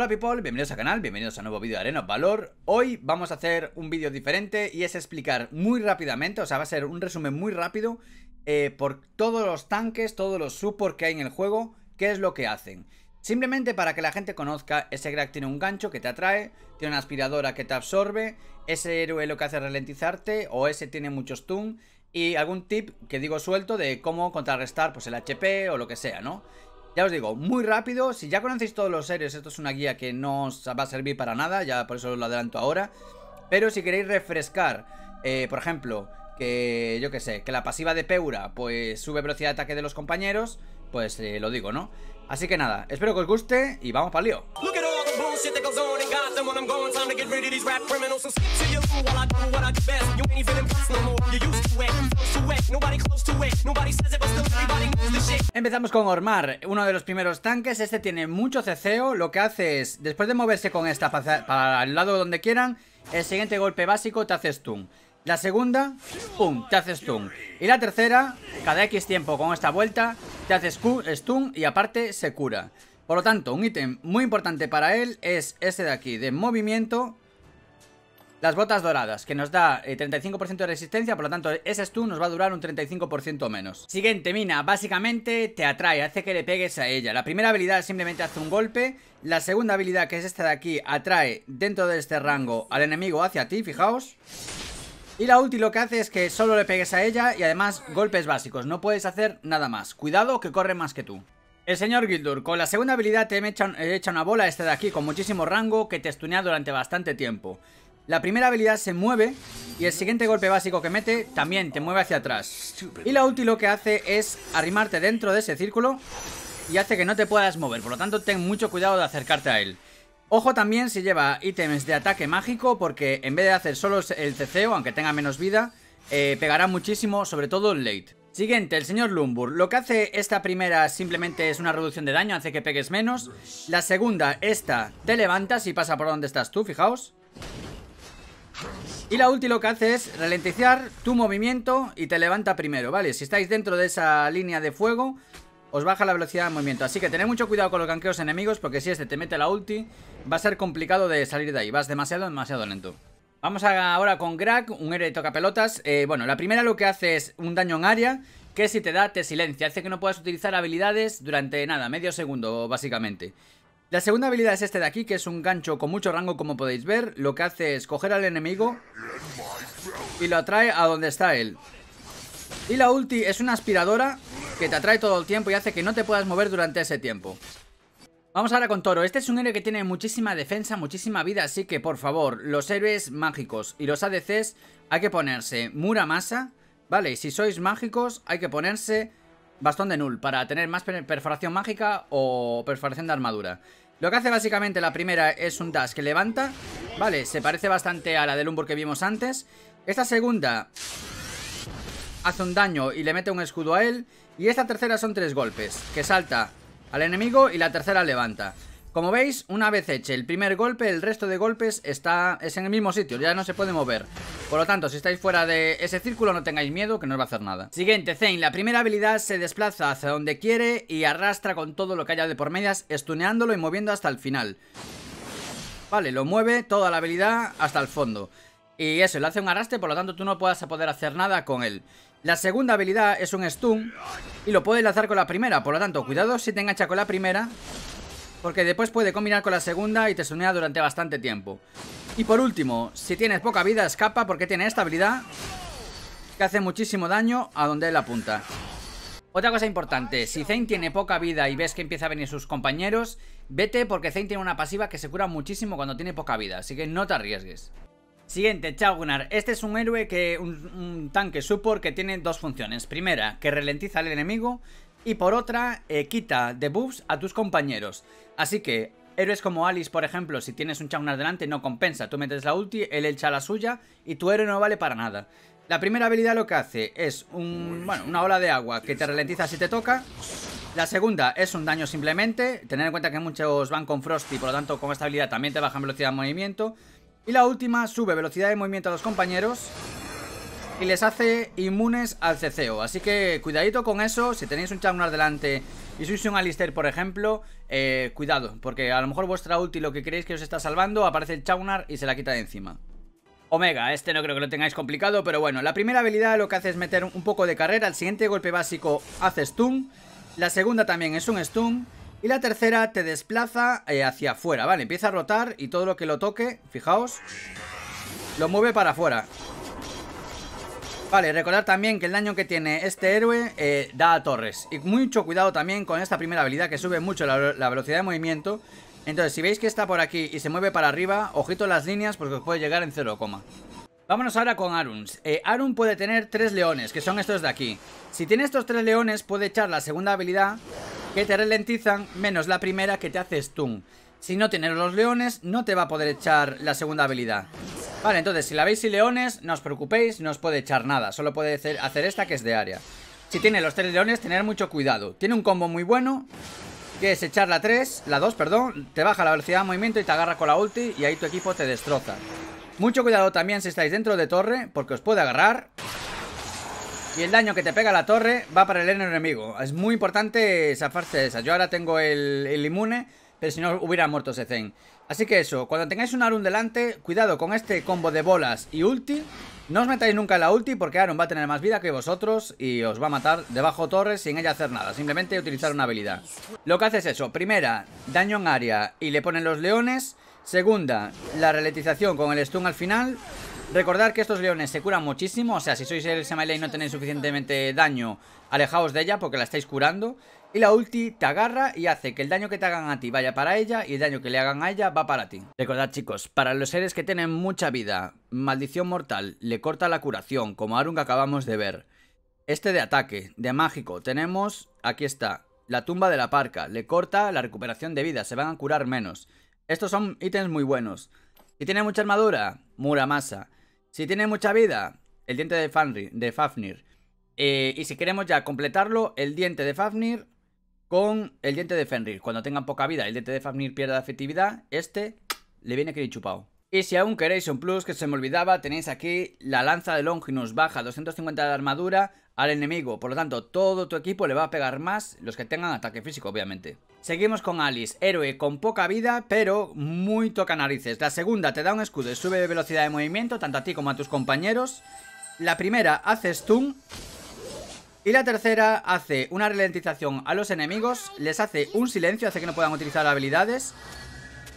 Hola people, bienvenidos al canal, bienvenidos a un nuevo vídeo de Arenos Valor Hoy vamos a hacer un vídeo diferente y es explicar muy rápidamente, o sea va a ser un resumen muy rápido eh, Por todos los tanques, todos los support que hay en el juego, qué es lo que hacen Simplemente para que la gente conozca, ese crack tiene un gancho que te atrae, tiene una aspiradora que te absorbe Ese héroe lo que hace ralentizarte o ese tiene muchos stun Y algún tip que digo suelto de cómo contrarrestar pues el HP o lo que sea, ¿no? Ya os digo, muy rápido, si ya conocéis todos los seres, esto es una guía que no os va a servir para nada, ya por eso lo adelanto ahora. Pero si queréis refrescar, eh, por ejemplo, que yo que sé, que la pasiva de Peura pues sube velocidad de ataque de los compañeros, pues eh, lo digo, ¿no? Así que nada, espero que os guste y vamos para el lío. Empezamos con Ormar, uno de los primeros tanques. Este tiene mucho ceceo. Lo que hace es, después de moverse con esta para el lado donde quieran, el siguiente golpe básico te hace stun. La segunda, pum, te hace stun. Y la tercera, cada X tiempo con esta vuelta, te hace stun y aparte se cura. Por lo tanto, un ítem muy importante para él es este de aquí, de movimiento las botas doradas, que nos da 35% eh, de resistencia, por lo tanto ese stun nos va a durar un 35% menos. Siguiente, Mina, básicamente te atrae, hace que le pegues a ella. La primera habilidad simplemente hace un golpe, la segunda habilidad, que es esta de aquí, atrae dentro de este rango al enemigo hacia ti, fijaos. Y la ulti lo que hace es que solo le pegues a ella y además golpes básicos, no puedes hacer nada más. Cuidado que corre más que tú. El señor Gildur, con la segunda habilidad te he hecho eh, una bola esta de aquí con muchísimo rango que te estunea durante bastante tiempo. La primera habilidad se mueve y el siguiente golpe básico que mete también te mueve hacia atrás. Y la ulti lo que hace es arrimarte dentro de ese círculo y hace que no te puedas mover, por lo tanto ten mucho cuidado de acercarte a él. Ojo también si lleva ítems de ataque mágico porque en vez de hacer solo el o aunque tenga menos vida, eh, pegará muchísimo, sobre todo en late. Siguiente, el señor Lumbur. Lo que hace esta primera simplemente es una reducción de daño, hace que pegues menos. La segunda, esta, te levantas y pasa por donde estás tú, fijaos. Y la ulti lo que hace es ralentizar tu movimiento y te levanta primero, ¿vale? Si estáis dentro de esa línea de fuego, os baja la velocidad de movimiento. Así que tened mucho cuidado con los ganqueos enemigos, porque si este te mete la ulti, va a ser complicado de salir de ahí. Vas demasiado, demasiado lento. Vamos ahora con Grag, un héroe de toca pelotas. Eh, bueno, la primera lo que hace es un daño en área, que si te da te silencia. Hace que no puedas utilizar habilidades durante nada, medio segundo básicamente. La segunda habilidad es este de aquí, que es un gancho con mucho rango como podéis ver. Lo que hace es coger al enemigo y lo atrae a donde está él. Y la ulti es una aspiradora que te atrae todo el tiempo y hace que no te puedas mover durante ese tiempo. Vamos ahora con Toro. Este es un héroe que tiene muchísima defensa, muchísima vida, así que por favor, los héroes mágicos y los ADCs hay que ponerse mura masa, ¿vale? Y si sois mágicos hay que ponerse Bastón de Null para tener más perforación mágica o perforación de armadura. Lo que hace básicamente la primera es un dash que levanta Vale, se parece bastante a la del Umbur que vimos antes Esta segunda Hace un daño y le mete un escudo a él Y esta tercera son tres golpes Que salta al enemigo y la tercera levanta como veis, una vez eche el primer golpe, el resto de golpes está es en el mismo sitio, ya no se puede mover. Por lo tanto, si estáis fuera de ese círculo no tengáis miedo que no os va a hacer nada. Siguiente, Zane. La primera habilidad se desplaza hacia donde quiere y arrastra con todo lo que haya de por medias, estuneándolo y moviendo hasta el final. Vale, lo mueve toda la habilidad hasta el fondo. Y eso, le hace un arrastre, por lo tanto tú no puedas poder hacer nada con él. La segunda habilidad es un stun y lo puedes lanzar con la primera, por lo tanto cuidado si te engancha con la primera porque después puede combinar con la segunda y te sonea durante bastante tiempo. Y por último, si tienes poca vida escapa porque tiene esta habilidad que hace muchísimo daño a donde él apunta. Otra cosa importante, si Zane tiene poca vida y ves que empieza a venir sus compañeros, vete porque Zane tiene una pasiva que se cura muchísimo cuando tiene poca vida, así que no te arriesgues. Siguiente, Gunnar. Este es un héroe que. Un, un, tanque support que tiene dos funciones. Primera, que ralentiza al enemigo y por otra eh, quita debuffs a tus compañeros. Así que héroes como Alice, por ejemplo, si tienes un Chaunar delante no compensa, tú metes la ulti, él echa la suya y tu héroe no vale para nada. La primera habilidad lo que hace es un, una ola de agua que te ralentiza si te toca. La segunda es un daño simplemente, tener en cuenta que muchos van con Frosty, por lo tanto con esta habilidad también te bajan velocidad de movimiento. Y la última sube velocidad de movimiento a los compañeros y les hace inmunes al ceceo. Así que cuidadito con eso, si tenéis un Chagnar delante y sois un Alister, por ejemplo, eh, cuidado, porque a lo mejor vuestra ulti lo que creéis que os está salvando, aparece el Chagnar y se la quita de encima. Omega, este no creo que lo tengáis complicado, pero bueno, la primera habilidad lo que hace es meter un poco de carrera, el siguiente golpe básico hace stun, la segunda también es un stun, y la tercera te desplaza eh, hacia afuera, ¿vale? Empieza a rotar y todo lo que lo toque, fijaos, lo mueve para afuera. Vale, recordar también que el daño que tiene este héroe eh, da a torres. Y mucho cuidado también con esta primera habilidad que sube mucho la, velocidad de movimiento. Entonces, si veis que está por aquí y se mueve para arriba, ojito las líneas porque puede llegar en 0, Vámonos ahora con Aruns. Eh, Arun puede tener tres leones, que son estos de aquí. Si tiene estos tres leones, puede echar la segunda habilidad, que te ralentizan, menos la primera que te hace stun. Si no tiene los leones, no te va a poder echar la segunda habilidad. Vale, entonces, si la veis y leones, no os preocupéis, no os puede echar nada. Solo puede hacer, esta que es de área. Si tiene los tres leones, tener mucho cuidado. Tiene un combo muy bueno, que es echar la 3, la 2, perdón, te baja la velocidad de movimiento y te agarra con la ulti y ahí tu equipo te destroza. Mucho cuidado también si estáis dentro de torre, porque os puede agarrar. Y el daño que te pega la torre va para el enemigo. Es muy importante zafarse de esa. Yo ahora tengo el, el inmune pero si no hubiera muerto ese Zen. Así que eso, cuando tengáis un Arun delante, cuidado con este combo de bolas y ulti. No os metáis nunca en la ulti porque Arun va a tener más vida que vosotros y os va a matar debajo torres sin ella hacer nada, simplemente utilizar una habilidad. Lo que hace es eso, primera, daño en área y le ponen los leones. Segunda, la reletización con el stun al final. Recordad que estos leones se curan muchísimo, o sea, si sois el Samaelay y no tenéis suficientemente daño, alejaos de ella porque la estáis curando. Y la ulti te agarra y hace que el daño que te hagan a ti vaya para ella y el daño que le hagan a ella va para ti. Recordad chicos, para los seres que tienen mucha vida, maldición mortal, le corta la curación, como Arun que acabamos de ver. Este de ataque, de mágico, tenemos, aquí está, la tumba de la parca, le corta la recuperación de vida, se van a curar menos. Estos son ítems muy buenos. Si tiene mucha armadura, Muramasa. Si tiene mucha vida, el diente de, Fafnir. Eh, y si queremos ya completarlo, el diente de Fafnir con el diente de Fenrir. Cuando tengan poca vida, el diente de Fenrir pierde efectividad, este le viene que chupado. Y si aún queréis un plus que se me olvidaba, tenéis aquí la lanza de Longinus, baja 250 de armadura al enemigo, por lo tanto todo tu equipo le va a pegar más, los que tengan ataque físico obviamente. Seguimos con Alice, héroe con poca vida pero muy toca narices. La segunda te da un escudo y sube de velocidad de movimiento tanto a ti como a tus compañeros. La primera hace stun y la tercera hace una ralentización a los enemigos, les hace un silencio, hace que no puedan utilizar habilidades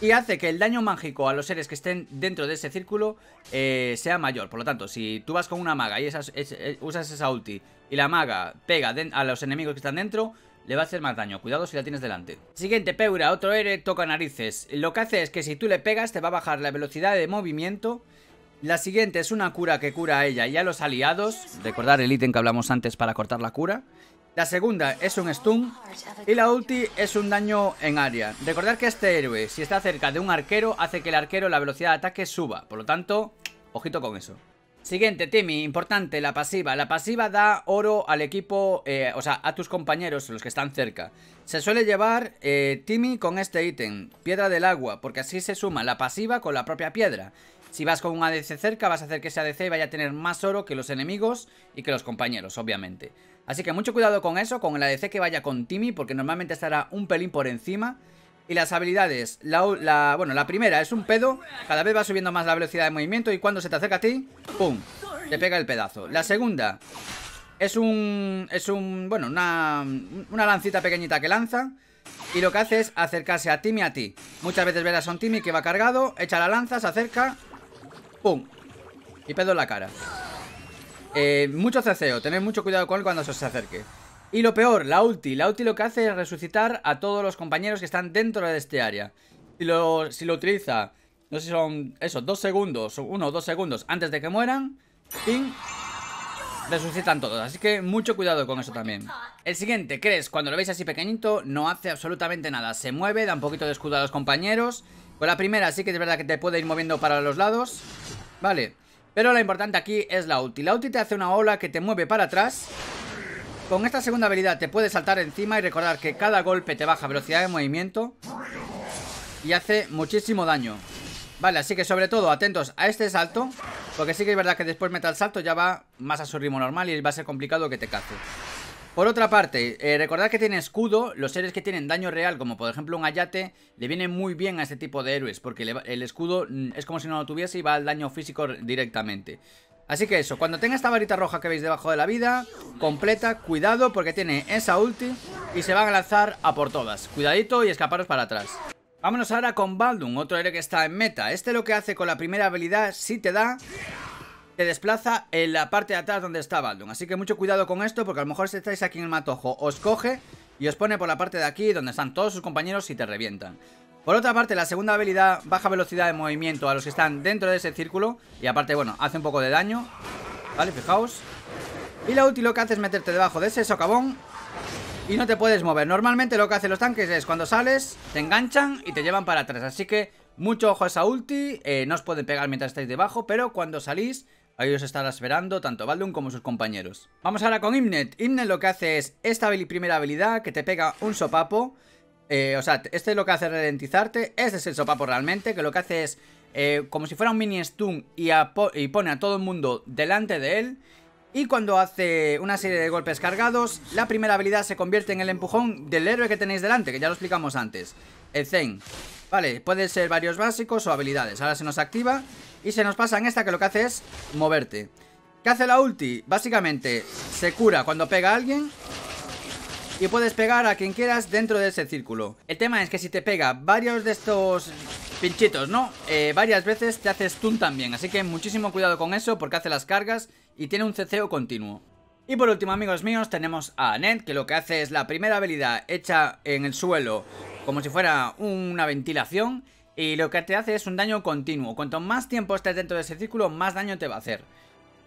y hace que el daño mágico a los seres que estén dentro de ese círculo eh, sea mayor. Por lo tanto, si tú vas con una maga y eh, usas esa ulti y la maga pega a los enemigos que están dentro, le va a hacer más daño. Cuidado si la tienes delante. Siguiente, Peura, otro héroe, toca narices. Lo que hace es que si tú le pegas te va a bajar la velocidad de movimiento la siguiente es una cura que cura a ella y a los aliados. Recordar el ítem que hablamos antes para cortar la cura. La segunda es un stun y la ulti es un daño en área. Recordar que este héroe, si está cerca de un arquero, hace que el arquero la velocidad de ataque suba. Por lo tanto, ojito con eso. Siguiente, Timmy, importante, la pasiva. La pasiva da oro al equipo, eh, o sea, a tus compañeros, los que están cerca. Se suele llevar eh, Timmy con este ítem, piedra del agua, porque así se suma la pasiva con la propia piedra. Si vas con un ADC cerca, vas a hacer que ese ADC vaya a tener más oro que los enemigos y que los compañeros, obviamente. Así que mucho cuidado con eso, con el ADC que vaya con Timmy, porque normalmente estará un pelín por encima y las habilidades, la, bueno, la primera es un pedo, cada vez va subiendo más la velocidad de movimiento y cuando se te acerca a ti, ¡pum! Te pega el pedazo. La segunda es un, es un, bueno, una, una lancita pequeñita que lanza y lo que hace es acercarse a Timmy a ti. Muchas veces verás a un Timmy que va cargado, echa la lanza, se acerca, ¡pum! Y pedo en la cara. Eh, mucho ceceo, tened mucho cuidado con él cuando se acerque. Y lo peor, la ulti. La ulti lo que hace es resucitar a todos los compañeros que están dentro de este área. Si lo, si lo utiliza, no sé si son, eso, dos segundos, uno o dos segundos antes de que mueran, Resucitan todos, así que mucho cuidado con eso también El siguiente, crees, cuando lo veis así pequeñito No hace absolutamente nada Se mueve, da un poquito de escudo a los compañeros Con la primera sí que es verdad que te puede ir moviendo para los lados Vale Pero lo importante aquí es la ulti La ulti te hace una ola que te mueve para atrás con esta segunda habilidad te puedes saltar encima y recordar que cada golpe te baja velocidad de movimiento y hace muchísimo daño. Vale, así que sobre todo atentos a este salto, porque sí que es verdad que después meta el salto ya va más a su ritmo normal y va a ser complicado que te cace. Por otra parte, eh, recordar que tiene escudo, los seres que tienen daño real, como por ejemplo un ayate, le viene muy bien a este tipo de héroes, porque el escudo mm, es como si no lo tuviese y va al daño físico directamente. Así que eso, cuando tenga esta varita roja que veis debajo de la vida, completa, cuidado, porque tiene esa ulti y se van a lanzar a por todas. Cuidadito y escaparos para atrás. Vámonos ahora con Baldun, otro héroe que está en meta. Este lo que hace con la primera habilidad, si te da, te desplaza en la parte de atrás donde está Baldun. Así que mucho cuidado con esto, porque a lo mejor si estáis aquí en el matojo, os coge y os pone por la parte de aquí donde están todos sus compañeros y te revientan. Por otra parte, la segunda habilidad baja velocidad de movimiento a los que están dentro de ese círculo y aparte, bueno, hace un poco de daño. Vale, fijaos. Y la última lo que hace es meterte debajo de ese socavón y no te puedes mover. Normalmente lo que hacen los tanques es cuando sales, te enganchan y te llevan para atrás. Así que mucho ojo a esa ulti, eh, no os pueden pegar mientras estáis debajo, pero cuando salís Ahí os estará esperando tanto Baldun como sus compañeros. Vamos ahora con Imnet. Imnet lo que hace es esta primera habilidad que te pega un sopapo eh, o sea, este lo que hace ralentizarte. Este es el sopapo realmente, que lo que hace es eh, como si fuera un mini stun y, y, pone a todo el mundo delante de él. Y cuando hace una serie de golpes cargados, la primera habilidad se convierte en el empujón del héroe que tenéis delante, que ya lo explicamos antes. El Zen. Vale, puede ser varios básicos o habilidades. Ahora se nos activa y se nos pasa en esta que lo que hace es moverte. ¿Qué hace la ulti? Básicamente se cura cuando pega a alguien y puedes pegar a quien quieras dentro de ese círculo. El tema es que si te pega varios de estos pinchitos, ¿no? Eh, varias veces te haces stun también, así que muchísimo cuidado con eso porque hace las cargas y tiene un ceceo continuo. Y por último, amigos míos, tenemos a Ned que lo que hace es la primera habilidad hecha en el suelo como si fuera una ventilación y lo que te hace es un daño continuo. Cuanto más tiempo estés dentro de ese círculo, más daño te va a hacer.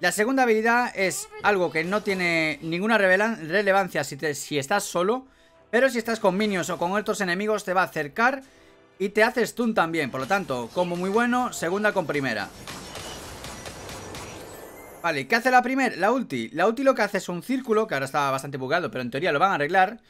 La segunda habilidad es algo que no tiene ninguna relevancia si, estás solo, pero si estás con minions o con otros enemigos te va a acercar y te hace stun también. Por lo tanto, como muy bueno, segunda con primera. Vale, ¿qué hace la primera? La ulti. La ulti lo que hace es un círculo, que ahora está bastante bugado, pero en teoría lo van a arreglar.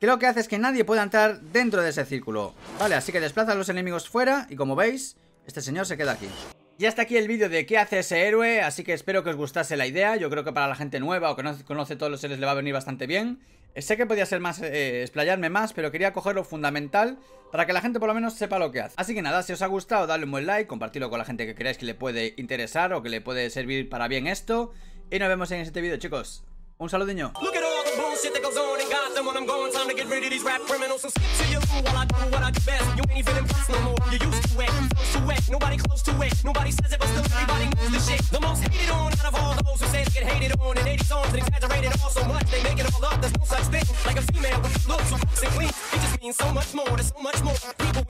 Que lo que hace es que nadie pueda entrar dentro de ese círculo. Vale, así que desplaza a los enemigos fuera y como veis, este señor se queda aquí. Ya hasta aquí el vídeo de qué hace ese héroe, así que espero que os gustase la idea, yo creo que para la gente nueva o que no conoce todos los héroes le va a venir bastante bien. Eh, sé que podía ser más, eh, explayarme más, pero quería coger lo fundamental para que la gente por lo menos sepa lo que hace. Así que nada, si os ha gustado, dadle un buen like, compartirlo con la gente que creáis que le puede interesar o que le puede servir para bien esto. Y nos vemos en el siguiente vídeo, chicos. Un niño. bullshit that goes on in Gotham when I'm going. Time to get rid of these rap criminals. So skip to your while I do what I do best. You ain't even impressed no more. You used to it, close to it. Nobody close to it. Nobody says it, but still everybody knows the shit. The most hated on out of all those who say they get hated on in 80 songs and exaggerated all so much they make it all up. There's no such thing like a female with looks so and clean. It just means so much more. There's so much more people.